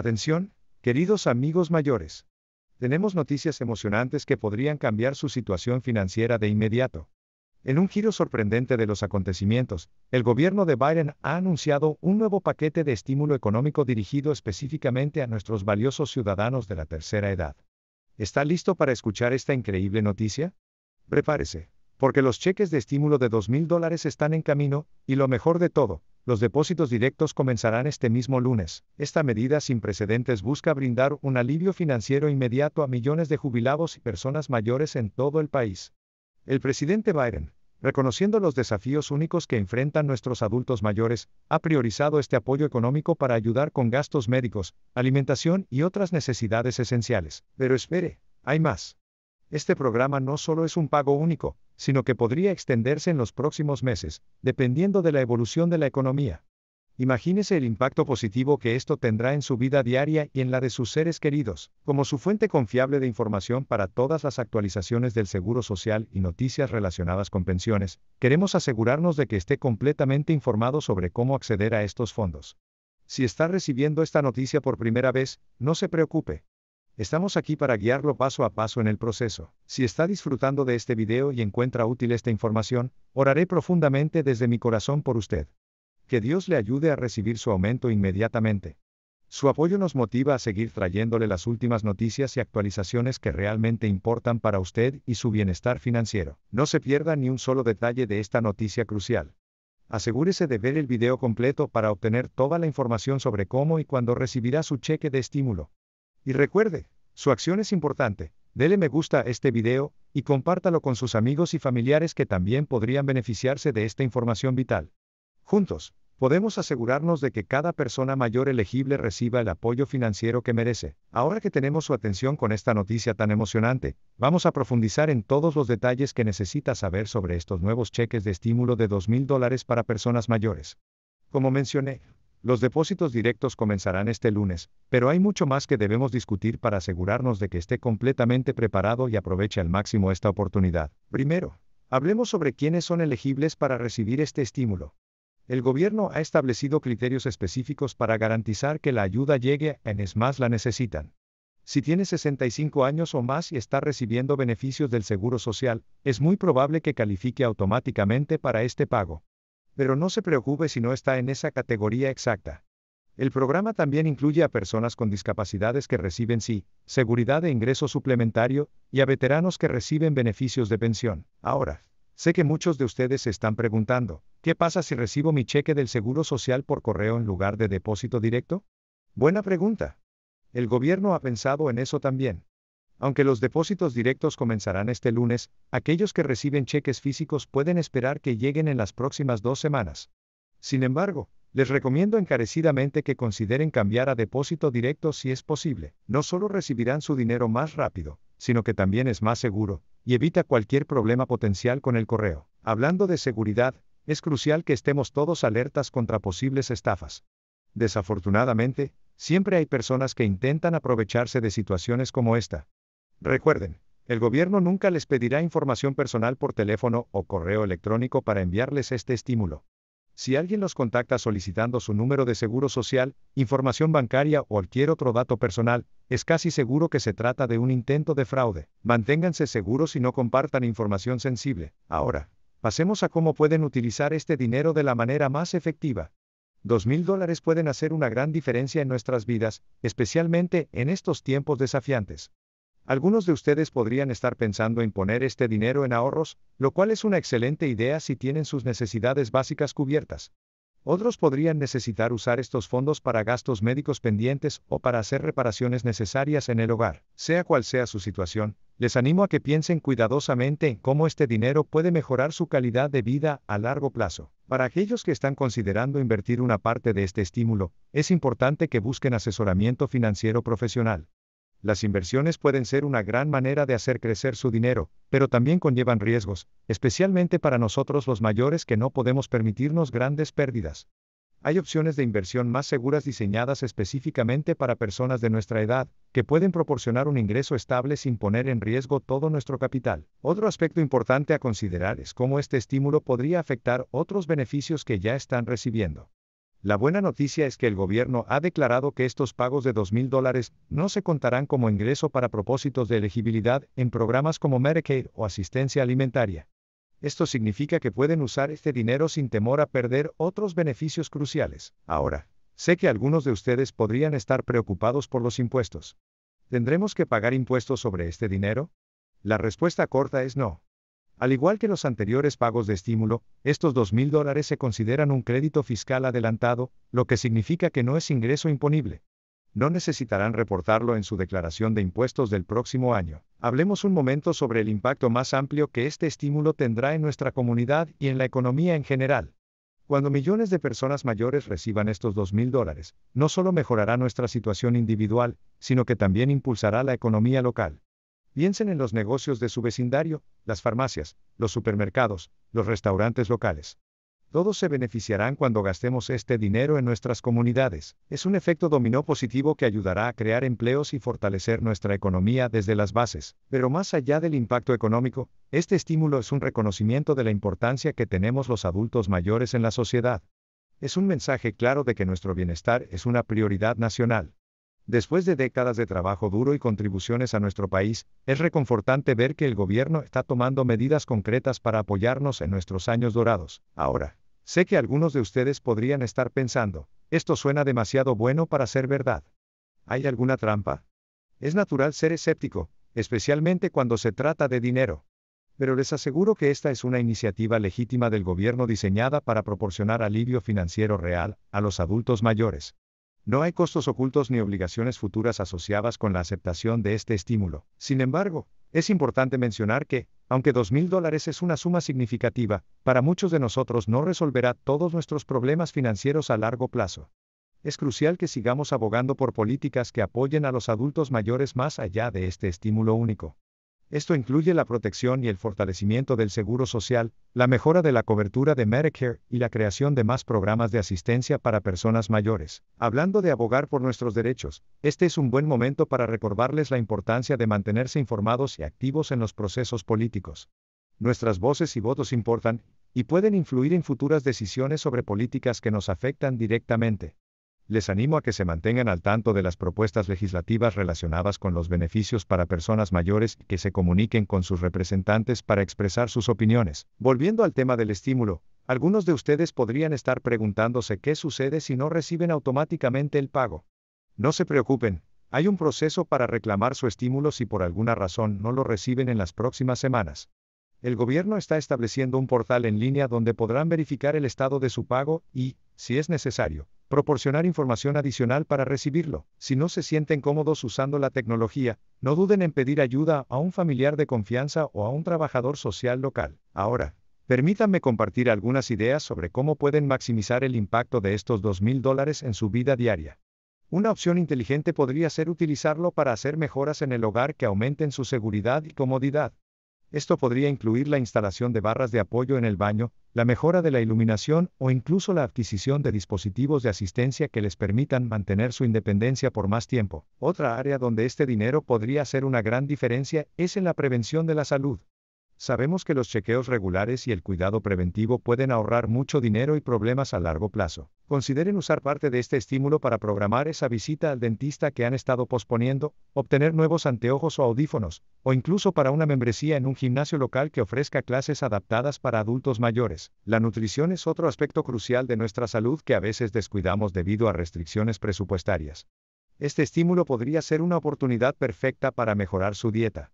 Atención, queridos amigos mayores. Tenemos noticias emocionantes que podrían cambiar su situación financiera de inmediato. En un giro sorprendente de los acontecimientos, el gobierno de Biden ha anunciado un nuevo paquete de estímulo económico dirigido específicamente a nuestros valiosos ciudadanos de la tercera edad. ¿Está listo para escuchar esta increíble noticia? Prepárese, porque los cheques de estímulo de 2.000 dólares están en camino, y lo mejor de todo, los depósitos directos comenzarán este mismo lunes. Esta medida sin precedentes busca brindar un alivio financiero inmediato a millones de jubilados y personas mayores en todo el país. El presidente Biden, reconociendo los desafíos únicos que enfrentan nuestros adultos mayores, ha priorizado este apoyo económico para ayudar con gastos médicos, alimentación y otras necesidades esenciales. Pero espere, hay más. Este programa no solo es un pago único, sino que podría extenderse en los próximos meses, dependiendo de la evolución de la economía. Imagínese el impacto positivo que esto tendrá en su vida diaria y en la de sus seres queridos, como su fuente confiable de información para todas las actualizaciones del Seguro Social y noticias relacionadas con pensiones. Queremos asegurarnos de que esté completamente informado sobre cómo acceder a estos fondos. Si está recibiendo esta noticia por primera vez, no se preocupe. Estamos aquí para guiarlo paso a paso en el proceso. Si está disfrutando de este video y encuentra útil esta información, oraré profundamente desde mi corazón por usted. Que Dios le ayude a recibir su aumento inmediatamente. Su apoyo nos motiva a seguir trayéndole las últimas noticias y actualizaciones que realmente importan para usted y su bienestar financiero. No se pierda ni un solo detalle de esta noticia crucial. Asegúrese de ver el video completo para obtener toda la información sobre cómo y cuándo recibirá su cheque de estímulo. Y recuerde, su acción es importante, dele me gusta a este video, y compártalo con sus amigos y familiares que también podrían beneficiarse de esta información vital. Juntos, podemos asegurarnos de que cada persona mayor elegible reciba el apoyo financiero que merece. Ahora que tenemos su atención con esta noticia tan emocionante, vamos a profundizar en todos los detalles que necesita saber sobre estos nuevos cheques de estímulo de $2,000 para personas mayores. Como mencioné, los depósitos directos comenzarán este lunes, pero hay mucho más que debemos discutir para asegurarnos de que esté completamente preparado y aproveche al máximo esta oportunidad. Primero, hablemos sobre quiénes son elegibles para recibir este estímulo. El gobierno ha establecido criterios específicos para garantizar que la ayuda llegue a quienes más la necesitan. Si tiene 65 años o más y está recibiendo beneficios del Seguro Social, es muy probable que califique automáticamente para este pago. Pero no se preocupe si no está en esa categoría exacta. El programa también incluye a personas con discapacidades que reciben sí, seguridad de ingreso suplementario, y a veteranos que reciben beneficios de pensión. Ahora, sé que muchos de ustedes se están preguntando, ¿qué pasa si recibo mi cheque del Seguro Social por correo en lugar de depósito directo? Buena pregunta. El gobierno ha pensado en eso también. Aunque los depósitos directos comenzarán este lunes, aquellos que reciben cheques físicos pueden esperar que lleguen en las próximas dos semanas. Sin embargo, les recomiendo encarecidamente que consideren cambiar a depósito directo si es posible. No solo recibirán su dinero más rápido, sino que también es más seguro, y evita cualquier problema potencial con el correo. Hablando de seguridad, es crucial que estemos todos alertas contra posibles estafas. Desafortunadamente, siempre hay personas que intentan aprovecharse de situaciones como esta. Recuerden, el gobierno nunca les pedirá información personal por teléfono o correo electrónico para enviarles este estímulo. Si alguien los contacta solicitando su número de seguro social, información bancaria o cualquier otro dato personal, es casi seguro que se trata de un intento de fraude. Manténganse seguros y no compartan información sensible. Ahora, pasemos a cómo pueden utilizar este dinero de la manera más efectiva. Dos mil dólares pueden hacer una gran diferencia en nuestras vidas, especialmente en estos tiempos desafiantes. Algunos de ustedes podrían estar pensando en poner este dinero en ahorros, lo cual es una excelente idea si tienen sus necesidades básicas cubiertas. Otros podrían necesitar usar estos fondos para gastos médicos pendientes o para hacer reparaciones necesarias en el hogar. Sea cual sea su situación, les animo a que piensen cuidadosamente en cómo este dinero puede mejorar su calidad de vida a largo plazo. Para aquellos que están considerando invertir una parte de este estímulo, es importante que busquen asesoramiento financiero profesional. Las inversiones pueden ser una gran manera de hacer crecer su dinero, pero también conllevan riesgos, especialmente para nosotros los mayores que no podemos permitirnos grandes pérdidas. Hay opciones de inversión más seguras diseñadas específicamente para personas de nuestra edad, que pueden proporcionar un ingreso estable sin poner en riesgo todo nuestro capital. Otro aspecto importante a considerar es cómo este estímulo podría afectar otros beneficios que ya están recibiendo. La buena noticia es que el gobierno ha declarado que estos pagos de 2.000 dólares no se contarán como ingreso para propósitos de elegibilidad en programas como Medicaid o asistencia alimentaria. Esto significa que pueden usar este dinero sin temor a perder otros beneficios cruciales. Ahora, sé que algunos de ustedes podrían estar preocupados por los impuestos. ¿Tendremos que pagar impuestos sobre este dinero? La respuesta corta es no. Al igual que los anteriores pagos de estímulo, estos 2.000 dólares se consideran un crédito fiscal adelantado, lo que significa que no es ingreso imponible. No necesitarán reportarlo en su declaración de impuestos del próximo año. Hablemos un momento sobre el impacto más amplio que este estímulo tendrá en nuestra comunidad y en la economía en general. Cuando millones de personas mayores reciban estos 2.000 dólares, no solo mejorará nuestra situación individual, sino que también impulsará la economía local. Piensen en los negocios de su vecindario, las farmacias, los supermercados, los restaurantes locales. Todos se beneficiarán cuando gastemos este dinero en nuestras comunidades. Es un efecto dominó positivo que ayudará a crear empleos y fortalecer nuestra economía desde las bases. Pero más allá del impacto económico, este estímulo es un reconocimiento de la importancia que tenemos los adultos mayores en la sociedad. Es un mensaje claro de que nuestro bienestar es una prioridad nacional. Después de décadas de trabajo duro y contribuciones a nuestro país, es reconfortante ver que el gobierno está tomando medidas concretas para apoyarnos en nuestros años dorados. Ahora, sé que algunos de ustedes podrían estar pensando, esto suena demasiado bueno para ser verdad. ¿Hay alguna trampa? Es natural ser escéptico, especialmente cuando se trata de dinero. Pero les aseguro que esta es una iniciativa legítima del gobierno diseñada para proporcionar alivio financiero real a los adultos mayores. No hay costos ocultos ni obligaciones futuras asociadas con la aceptación de este estímulo. Sin embargo, es importante mencionar que, aunque 2.000 dólares es una suma significativa, para muchos de nosotros no resolverá todos nuestros problemas financieros a largo plazo. Es crucial que sigamos abogando por políticas que apoyen a los adultos mayores más allá de este estímulo único. Esto incluye la protección y el fortalecimiento del seguro social, la mejora de la cobertura de Medicare y la creación de más programas de asistencia para personas mayores. Hablando de abogar por nuestros derechos, este es un buen momento para recordarles la importancia de mantenerse informados y activos en los procesos políticos. Nuestras voces y votos importan, y pueden influir en futuras decisiones sobre políticas que nos afectan directamente les animo a que se mantengan al tanto de las propuestas legislativas relacionadas con los beneficios para personas mayores y que se comuniquen con sus representantes para expresar sus opiniones. Volviendo al tema del estímulo, algunos de ustedes podrían estar preguntándose qué sucede si no reciben automáticamente el pago. No se preocupen, hay un proceso para reclamar su estímulo si por alguna razón no lo reciben en las próximas semanas. El gobierno está estableciendo un portal en línea donde podrán verificar el estado de su pago y, si es necesario, proporcionar información adicional para recibirlo. Si no se sienten cómodos usando la tecnología, no duden en pedir ayuda a un familiar de confianza o a un trabajador social local. Ahora, permítanme compartir algunas ideas sobre cómo pueden maximizar el impacto de estos 2.000 dólares en su vida diaria. Una opción inteligente podría ser utilizarlo para hacer mejoras en el hogar que aumenten su seguridad y comodidad. Esto podría incluir la instalación de barras de apoyo en el baño, la mejora de la iluminación o incluso la adquisición de dispositivos de asistencia que les permitan mantener su independencia por más tiempo. Otra área donde este dinero podría hacer una gran diferencia es en la prevención de la salud. Sabemos que los chequeos regulares y el cuidado preventivo pueden ahorrar mucho dinero y problemas a largo plazo consideren usar parte de este estímulo para programar esa visita al dentista que han estado posponiendo, obtener nuevos anteojos o audífonos, o incluso para una membresía en un gimnasio local que ofrezca clases adaptadas para adultos mayores. La nutrición es otro aspecto crucial de nuestra salud que a veces descuidamos debido a restricciones presupuestarias. Este estímulo podría ser una oportunidad perfecta para mejorar su dieta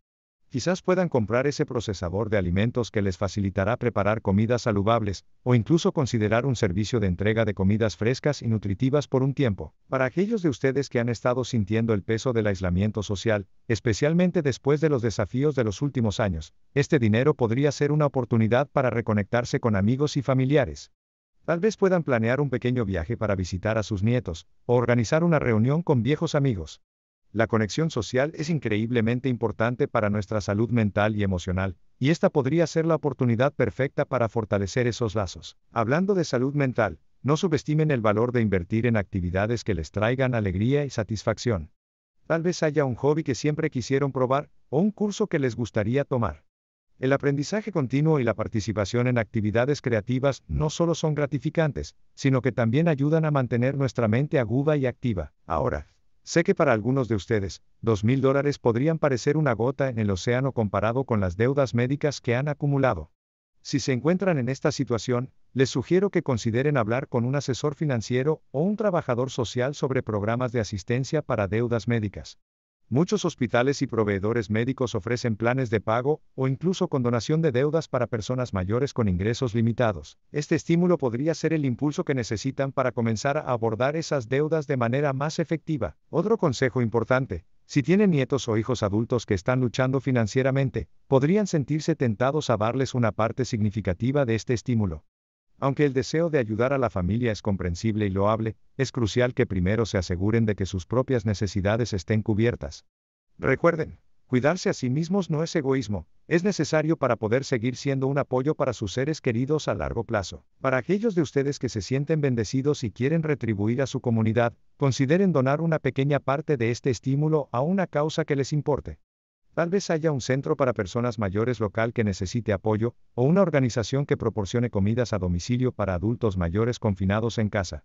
quizás puedan comprar ese procesador de alimentos que les facilitará preparar comidas saludables, o incluso considerar un servicio de entrega de comidas frescas y nutritivas por un tiempo. Para aquellos de ustedes que han estado sintiendo el peso del aislamiento social, especialmente después de los desafíos de los últimos años, este dinero podría ser una oportunidad para reconectarse con amigos y familiares. Tal vez puedan planear un pequeño viaje para visitar a sus nietos, o organizar una reunión con viejos amigos. La conexión social es increíblemente importante para nuestra salud mental y emocional, y esta podría ser la oportunidad perfecta para fortalecer esos lazos. Hablando de salud mental, no subestimen el valor de invertir en actividades que les traigan alegría y satisfacción. Tal vez haya un hobby que siempre quisieron probar, o un curso que les gustaría tomar. El aprendizaje continuo y la participación en actividades creativas no solo son gratificantes, sino que también ayudan a mantener nuestra mente aguda y activa. Ahora, Sé que para algunos de ustedes, $2,000 mil dólares podrían parecer una gota en el océano comparado con las deudas médicas que han acumulado. Si se encuentran en esta situación, les sugiero que consideren hablar con un asesor financiero o un trabajador social sobre programas de asistencia para deudas médicas. Muchos hospitales y proveedores médicos ofrecen planes de pago o incluso condonación de deudas para personas mayores con ingresos limitados. Este estímulo podría ser el impulso que necesitan para comenzar a abordar esas deudas de manera más efectiva. Otro consejo importante, si tienen nietos o hijos adultos que están luchando financieramente, podrían sentirse tentados a darles una parte significativa de este estímulo. Aunque el deseo de ayudar a la familia es comprensible y loable, es crucial que primero se aseguren de que sus propias necesidades estén cubiertas. Recuerden, cuidarse a sí mismos no es egoísmo, es necesario para poder seguir siendo un apoyo para sus seres queridos a largo plazo. Para aquellos de ustedes que se sienten bendecidos y quieren retribuir a su comunidad, consideren donar una pequeña parte de este estímulo a una causa que les importe. Tal vez haya un centro para personas mayores local que necesite apoyo, o una organización que proporcione comidas a domicilio para adultos mayores confinados en casa.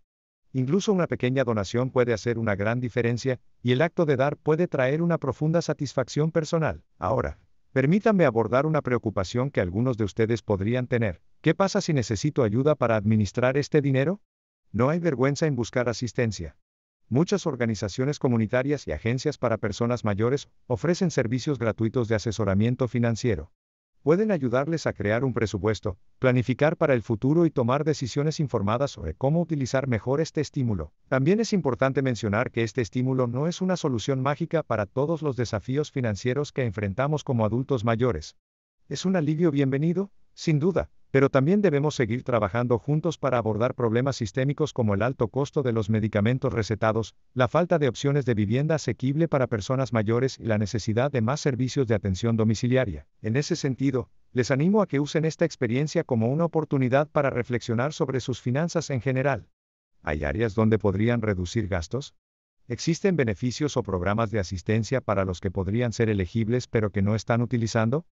Incluso una pequeña donación puede hacer una gran diferencia, y el acto de dar puede traer una profunda satisfacción personal. Ahora, permítanme abordar una preocupación que algunos de ustedes podrían tener. ¿Qué pasa si necesito ayuda para administrar este dinero? No hay vergüenza en buscar asistencia. Muchas organizaciones comunitarias y agencias para personas mayores ofrecen servicios gratuitos de asesoramiento financiero. Pueden ayudarles a crear un presupuesto, planificar para el futuro y tomar decisiones informadas sobre cómo utilizar mejor este estímulo. También es importante mencionar que este estímulo no es una solución mágica para todos los desafíos financieros que enfrentamos como adultos mayores. Es un alivio bienvenido, sin duda, pero también debemos seguir trabajando juntos para abordar problemas sistémicos como el alto costo de los medicamentos recetados, la falta de opciones de vivienda asequible para personas mayores y la necesidad de más servicios de atención domiciliaria. En ese sentido, les animo a que usen esta experiencia como una oportunidad para reflexionar sobre sus finanzas en general. ¿Hay áreas donde podrían reducir gastos? ¿Existen beneficios o programas de asistencia para los que podrían ser elegibles pero que no están utilizando?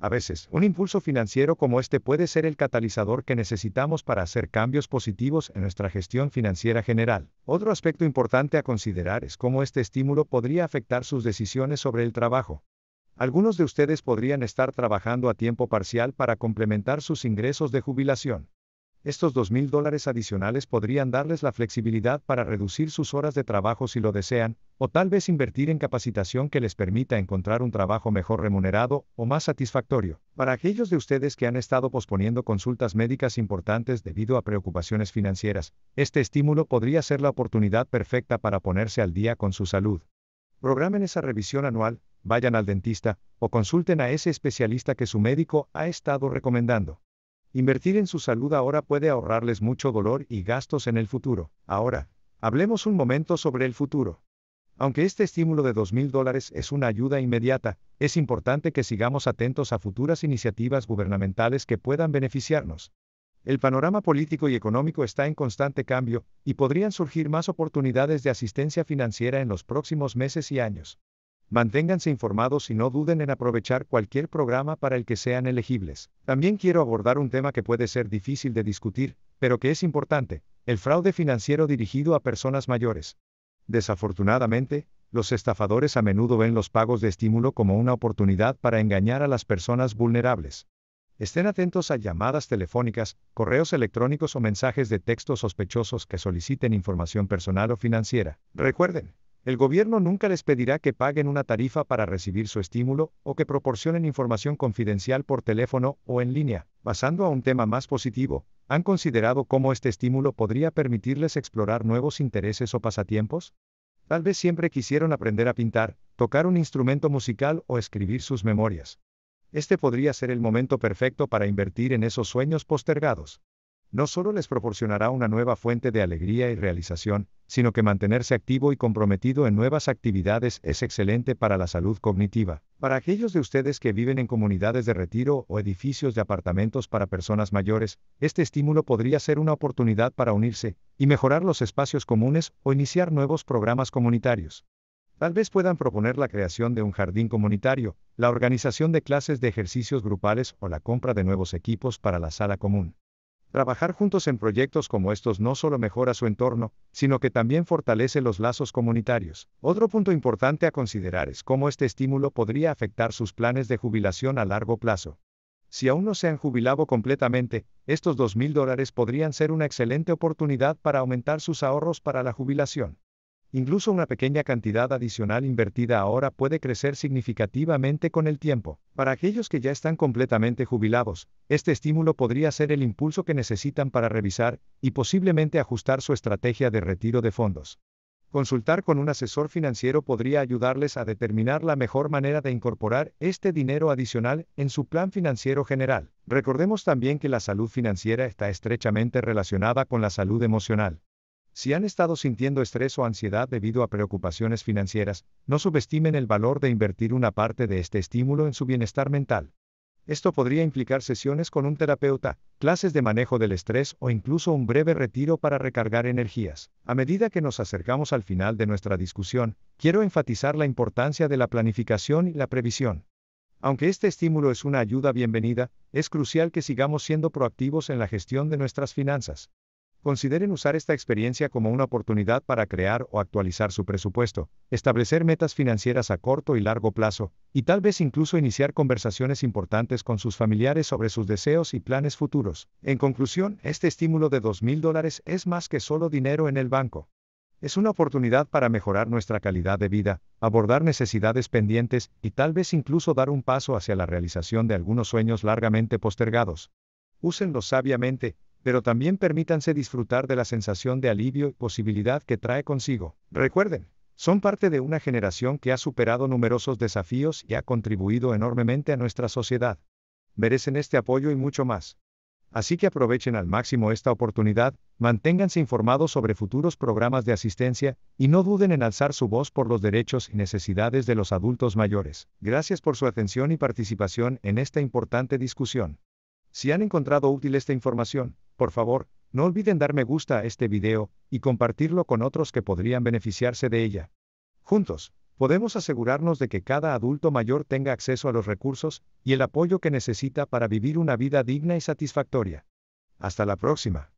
A veces, un impulso financiero como este puede ser el catalizador que necesitamos para hacer cambios positivos en nuestra gestión financiera general. Otro aspecto importante a considerar es cómo este estímulo podría afectar sus decisiones sobre el trabajo. Algunos de ustedes podrían estar trabajando a tiempo parcial para complementar sus ingresos de jubilación. Estos 2.000 dólares adicionales podrían darles la flexibilidad para reducir sus horas de trabajo si lo desean, o tal vez invertir en capacitación que les permita encontrar un trabajo mejor remunerado o más satisfactorio. Para aquellos de ustedes que han estado posponiendo consultas médicas importantes debido a preocupaciones financieras, este estímulo podría ser la oportunidad perfecta para ponerse al día con su salud. Programen esa revisión anual, vayan al dentista, o consulten a ese especialista que su médico ha estado recomendando. Invertir en su salud ahora puede ahorrarles mucho dolor y gastos en el futuro. Ahora, hablemos un momento sobre el futuro. Aunque este estímulo de 2.000 dólares es una ayuda inmediata, es importante que sigamos atentos a futuras iniciativas gubernamentales que puedan beneficiarnos. El panorama político y económico está en constante cambio, y podrían surgir más oportunidades de asistencia financiera en los próximos meses y años. Manténganse informados y no duden en aprovechar cualquier programa para el que sean elegibles. También quiero abordar un tema que puede ser difícil de discutir, pero que es importante, el fraude financiero dirigido a personas mayores. Desafortunadamente, los estafadores a menudo ven los pagos de estímulo como una oportunidad para engañar a las personas vulnerables. Estén atentos a llamadas telefónicas, correos electrónicos o mensajes de texto sospechosos que soliciten información personal o financiera. Recuerden, el gobierno nunca les pedirá que paguen una tarifa para recibir su estímulo o que proporcionen información confidencial por teléfono o en línea. basando a un tema más positivo, ¿han considerado cómo este estímulo podría permitirles explorar nuevos intereses o pasatiempos? Tal vez siempre quisieron aprender a pintar, tocar un instrumento musical o escribir sus memorias. Este podría ser el momento perfecto para invertir en esos sueños postergados no solo les proporcionará una nueva fuente de alegría y realización, sino que mantenerse activo y comprometido en nuevas actividades es excelente para la salud cognitiva. Para aquellos de ustedes que viven en comunidades de retiro o edificios de apartamentos para personas mayores, este estímulo podría ser una oportunidad para unirse y mejorar los espacios comunes o iniciar nuevos programas comunitarios. Tal vez puedan proponer la creación de un jardín comunitario, la organización de clases de ejercicios grupales o la compra de nuevos equipos para la sala común. Trabajar juntos en proyectos como estos no solo mejora su entorno, sino que también fortalece los lazos comunitarios. Otro punto importante a considerar es cómo este estímulo podría afectar sus planes de jubilación a largo plazo. Si aún no se han jubilado completamente, estos 2.000 dólares podrían ser una excelente oportunidad para aumentar sus ahorros para la jubilación. Incluso una pequeña cantidad adicional invertida ahora puede crecer significativamente con el tiempo. Para aquellos que ya están completamente jubilados, este estímulo podría ser el impulso que necesitan para revisar y posiblemente ajustar su estrategia de retiro de fondos. Consultar con un asesor financiero podría ayudarles a determinar la mejor manera de incorporar este dinero adicional en su plan financiero general. Recordemos también que la salud financiera está estrechamente relacionada con la salud emocional. Si han estado sintiendo estrés o ansiedad debido a preocupaciones financieras, no subestimen el valor de invertir una parte de este estímulo en su bienestar mental. Esto podría implicar sesiones con un terapeuta, clases de manejo del estrés o incluso un breve retiro para recargar energías. A medida que nos acercamos al final de nuestra discusión, quiero enfatizar la importancia de la planificación y la previsión. Aunque este estímulo es una ayuda bienvenida, es crucial que sigamos siendo proactivos en la gestión de nuestras finanzas. Consideren usar esta experiencia como una oportunidad para crear o actualizar su presupuesto, establecer metas financieras a corto y largo plazo, y tal vez incluso iniciar conversaciones importantes con sus familiares sobre sus deseos y planes futuros. En conclusión, este estímulo de 2.000 dólares es más que solo dinero en el banco. Es una oportunidad para mejorar nuestra calidad de vida, abordar necesidades pendientes y tal vez incluso dar un paso hacia la realización de algunos sueños largamente postergados. Úsenlo sabiamente, pero también permítanse disfrutar de la sensación de alivio y posibilidad que trae consigo. Recuerden, son parte de una generación que ha superado numerosos desafíos y ha contribuido enormemente a nuestra sociedad. Merecen este apoyo y mucho más. Así que aprovechen al máximo esta oportunidad, manténganse informados sobre futuros programas de asistencia y no duden en alzar su voz por los derechos y necesidades de los adultos mayores. Gracias por su atención y participación en esta importante discusión. Si han encontrado útil esta información, por favor, no olviden dar me gusta a este video y compartirlo con otros que podrían beneficiarse de ella. Juntos, podemos asegurarnos de que cada adulto mayor tenga acceso a los recursos y el apoyo que necesita para vivir una vida digna y satisfactoria. Hasta la próxima.